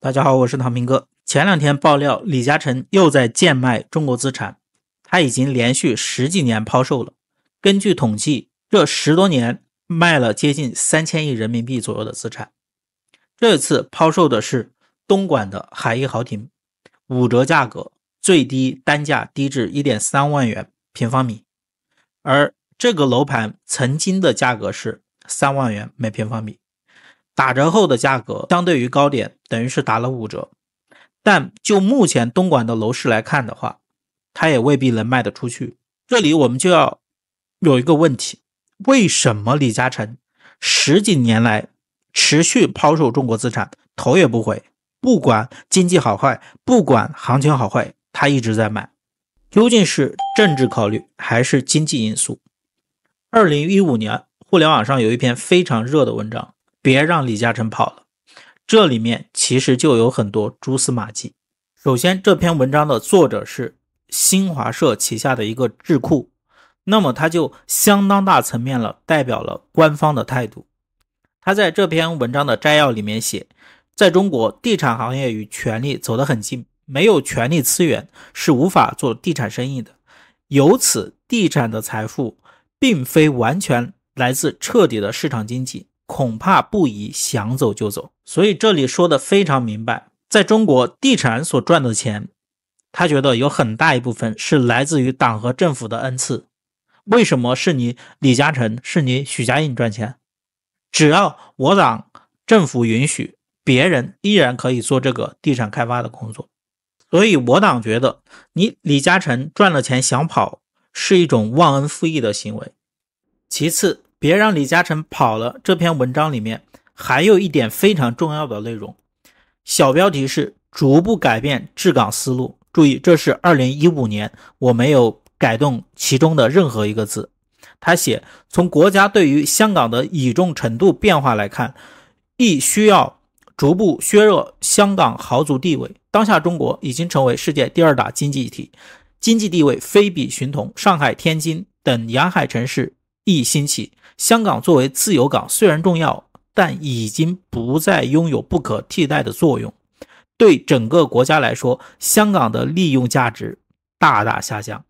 大家好，我是唐明哥。前两天爆料，李嘉诚又在贱卖中国资产，他已经连续十几年抛售了。根据统计，这十多年卖了接近三千亿人民币左右的资产。这次抛售的是东莞的海逸豪庭，五折价格，最低单价低至一点三万元平方米，而这个楼盘曾经的价格是三万元每平方米。打折后的价格相对于高点等于是打了五折，但就目前东莞的楼市来看的话，它也未必能卖得出去。这里我们就要有一个问题：为什么李嘉诚十几年来持续抛售中国资产，头也不回，不管经济好坏，不管行情好坏，他一直在买？究竟是政治考虑还是经济因素？二零一五年，互联网上有一篇非常热的文章。别让李嘉诚跑了，这里面其实就有很多蛛丝马迹。首先，这篇文章的作者是新华社旗下的一个智库，那么他就相当大层面了，代表了官方的态度。他在这篇文章的摘要里面写，在中国地产行业与权力走得很近，没有权力资源是无法做地产生意的。由此，地产的财富并非完全来自彻底的市场经济。恐怕不宜想走就走，所以这里说的非常明白，在中国地产所赚的钱，他觉得有很大一部分是来自于党和政府的恩赐。为什么是你李嘉诚，是你许家印赚钱？只要我党政府允许，别人依然可以做这个地产开发的工作。所以，我党觉得你李嘉诚赚了钱想跑，是一种忘恩负义的行为。其次。别让李嘉诚跑了。这篇文章里面还有一点非常重要的内容，小标题是“逐步改变治港思路”。注意，这是二零一五年，我没有改动其中的任何一个字。他写：“从国家对于香港的倚重程度变化来看，亦需要逐步削弱香港豪族地位。当下中国已经成为世界第二大经济体，经济地位非比寻同，上海、天津等沿海城市。”意兴起，香港作为自由港虽然重要，但已经不再拥有不可替代的作用。对整个国家来说，香港的利用价值大大下降。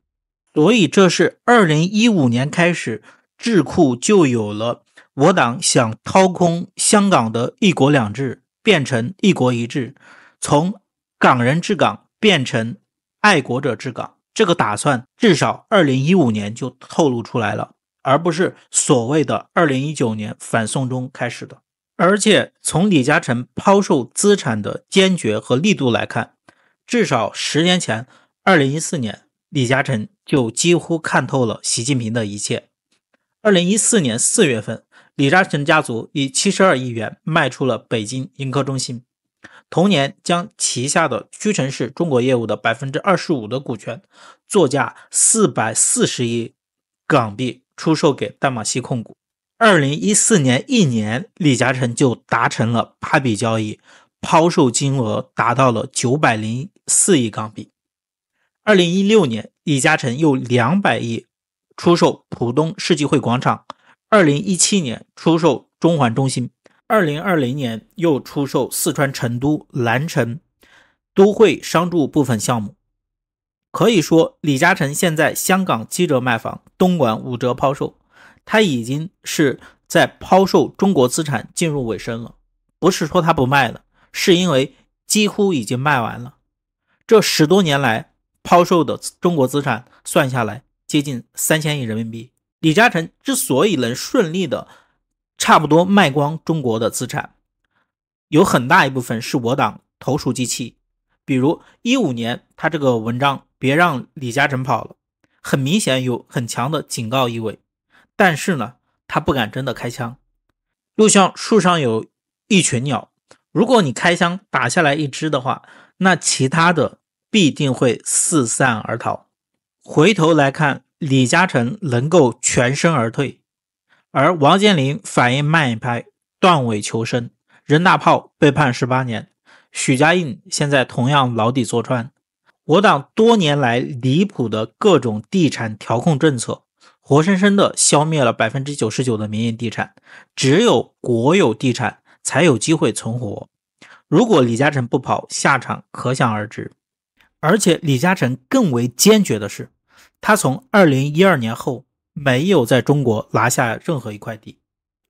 所以，这是二零一五年开始，智库就有了我党想掏空香港的一国两制，变成一国一制，从港人治港变成爱国者治港这个打算，至少二零一五年就透露出来了。而不是所谓的二零一九年反送中开始的，而且从李嘉诚抛售资产的坚决和力度来看，至少十年前，二零一四年李嘉诚就几乎看透了习近平的一切。二零一四年四月份，李嘉诚家族以七十二亿元卖出了北京盈科中心，同年将旗下的屈臣氏中国业务的百分之二十五的股权作价四百四十亿港币。出售给淡马锡控股。二零一四年一年，李嘉诚就达成了八笔交易，抛售金额达到了九百零四亿港币。二零一六年，李嘉诚又两百亿出售浦东世纪汇广场。二零一七年，出售中环中心。二零二零年，又出售四川成都蓝城都会商住部分项目。可以说，李嘉诚现在香港七折卖房，东莞五折抛售，他已经是在抛售中国资产进入尾声了。不是说他不卖了，是因为几乎已经卖完了。这十多年来抛售的中国资产，算下来接近三千亿人民币。李嘉诚之所以能顺利的差不多卖光中国的资产，有很大一部分是我党投鼠忌器，比如一五年他这个文章。别让李嘉诚跑了，很明显有很强的警告意味，但是呢，他不敢真的开枪。就像树上有，一群鸟，如果你开枪打下来一只的话，那其他的必定会四散而逃。回头来看，李嘉诚能够全身而退，而王健林反应慢一拍，断尾求生，任大炮被判十八年，许家印现在同样牢底坐穿。我党多年来离谱的各种地产调控政策，活生生的消灭了百分之九十九的民营地产，只有国有地产才有机会存活。如果李嘉诚不跑，下场可想而知。而且李嘉诚更为坚决的是，他从二零一二年后没有在中国拿下任何一块地。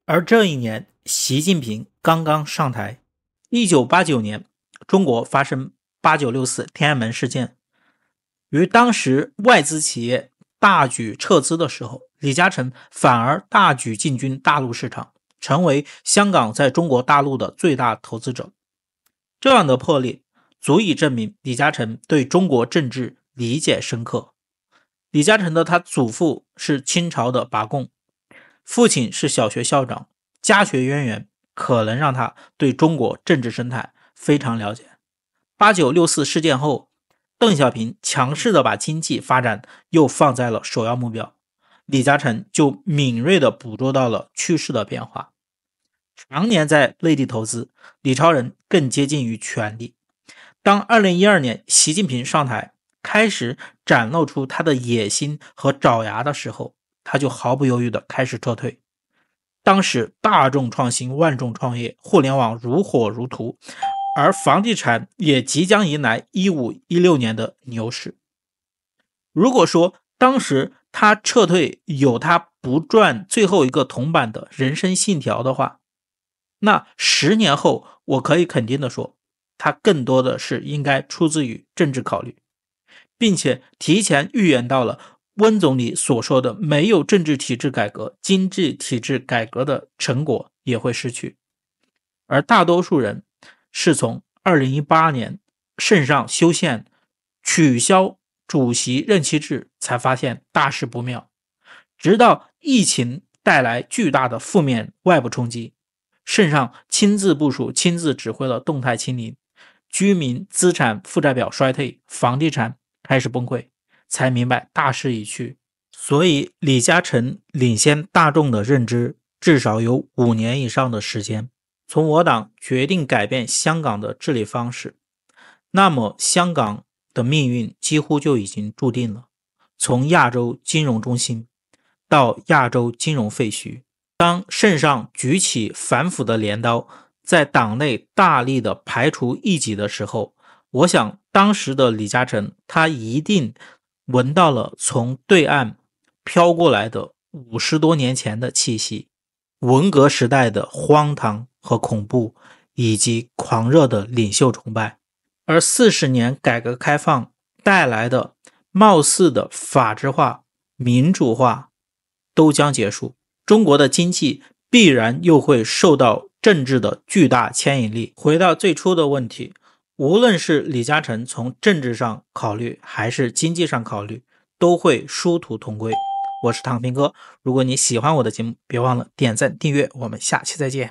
而这一年，习近平刚刚上台。一九八九年，中国发生。八九六四天安门事件，于当时外资企业大举撤资的时候，李嘉诚反而大举进军大陆市场，成为香港在中国大陆的最大投资者。这样的魄力，足以证明李嘉诚对中国政治理解深刻。李嘉诚的他祖父是清朝的拔贡，父亲是小学校长，家学渊源可能让他对中国政治生态非常了解。八九六四事件后，邓小平强势的把经济发展又放在了首要目标。李嘉诚就敏锐的捕捉到了趋势的变化。常年在内地投资，李超人更接近于权力。当二零一二年习近平上台，开始展露出他的野心和爪牙的时候，他就毫不犹豫的开始撤退。当时大众创新，万众创业，互联网如火如荼。而房地产也即将迎来一五一六年的牛市。如果说当时他撤退有他不赚最后一个铜板的人生信条的话，那十年后我可以肯定的说，他更多的是应该出自于政治考虑，并且提前预言到了温总理所说的“没有政治体制改革，经济体制改革的成果也会失去”，而大多数人。是从二零一八年，圣上修宪取消主席任期制，才发现大事不妙。直到疫情带来巨大的负面外部冲击，圣上亲自部署、亲自指挥了动态清零，居民资产负债表衰退，房地产开始崩溃，才明白大势已去。所以，李嘉诚领先大众的认知至少有五年以上的时间。从我党决定改变香港的治理方式，那么香港的命运几乎就已经注定了。从亚洲金融中心到亚洲金融废墟，当圣上举起反腐的镰刀，在党内大力的排除异己的时候，我想当时的李嘉诚他一定闻到了从对岸飘过来的五十多年前的气息，文革时代的荒唐。和恐怖以及狂热的领袖崇拜，而四十年改革开放带来的貌似的法制化、民主化都将结束，中国的经济必然又会受到政治的巨大牵引力。回到最初的问题，无论是李嘉诚从政治上考虑，还是经济上考虑，都会殊途同归。我是唐平哥，如果你喜欢我的节目，别忘了点赞、订阅。我们下期再见。